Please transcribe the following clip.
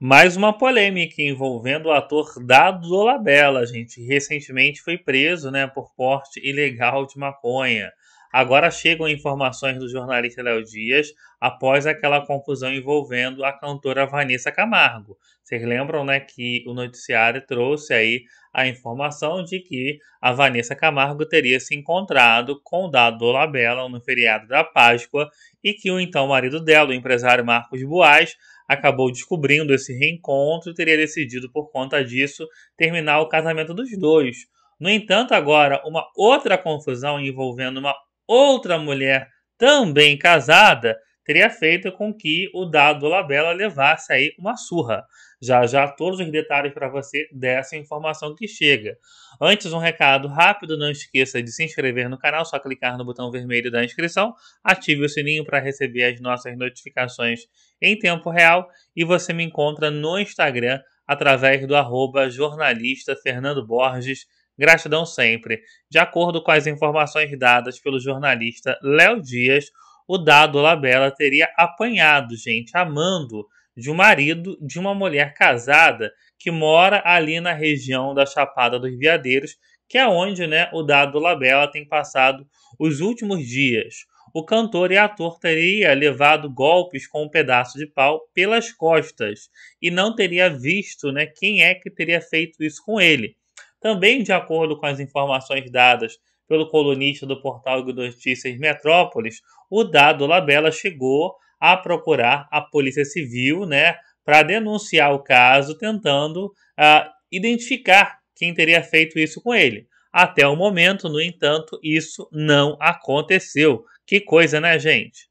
Mais uma polêmica envolvendo o ator Dado Dolabella, gente. Recentemente foi preso né, por porte ilegal de maconha. Agora chegam informações do jornalista Léo Dias após aquela confusão envolvendo a cantora Vanessa Camargo. Vocês lembram, né, que o noticiário trouxe aí a informação de que a Vanessa Camargo teria se encontrado com o Dado Labella no feriado da Páscoa e que o então marido dela, o empresário Marcos Boas, acabou descobrindo esse reencontro e teria decidido, por conta disso, terminar o casamento dos dois. No entanto, agora, uma outra confusão envolvendo uma outra mulher também casada teria feito com que o dado Labella levasse aí uma surra. Já já todos os detalhes para você dessa informação que chega. Antes, um recado rápido: não esqueça de se inscrever no canal, só clicar no botão vermelho da inscrição, ative o sininho para receber as nossas notificações em tempo real e você me encontra no Instagram através do jornalista Fernando Borges Gratidão sempre. De acordo com as informações dadas pelo jornalista Léo Dias, o dado Labella teria apanhado, gente, amando de um marido de uma mulher casada que mora ali na região da Chapada dos Veadeiros, que é onde né, o Dado Labella tem passado os últimos dias. O cantor e ator teria levado golpes com um pedaço de pau pelas costas e não teria visto né, quem é que teria feito isso com ele. Também de acordo com as informações dadas pelo colunista do portal de notícias Metrópolis, o dado Labella chegou a procurar a Polícia Civil, né, para denunciar o caso, tentando uh, identificar quem teria feito isso com ele. Até o momento, no entanto, isso não aconteceu. Que coisa, né, gente?